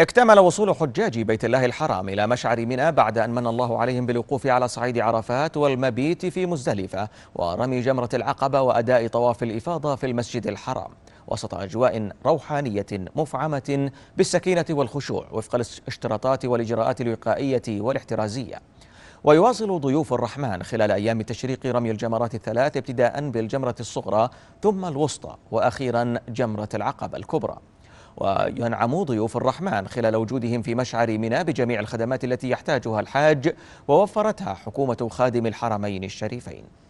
اكتمل وصول حجاج بيت الله الحرام إلى مشعر منى بعد أن من الله عليهم بالوقوف على صعيد عرفات والمبيت في مزدلفة ورمي جمرة العقبة وأداء طواف الإفاضة في المسجد الحرام وسط أجواء روحانية مفعمة بالسكينة والخشوع وفق الاشتراطات والإجراءات الوقائية والاحترازية ويواصل ضيوف الرحمن خلال أيام التشريق رمي الجمرات الثلاث ابتداء بالجمرة الصغرى ثم الوسطى وأخيرا جمرة العقبة الكبرى وينعم ضيوف الرحمن خلال وجودهم في مشعر منى بجميع الخدمات التي يحتاجها الحاج ووفرتها حكومة خادم الحرمين الشريفين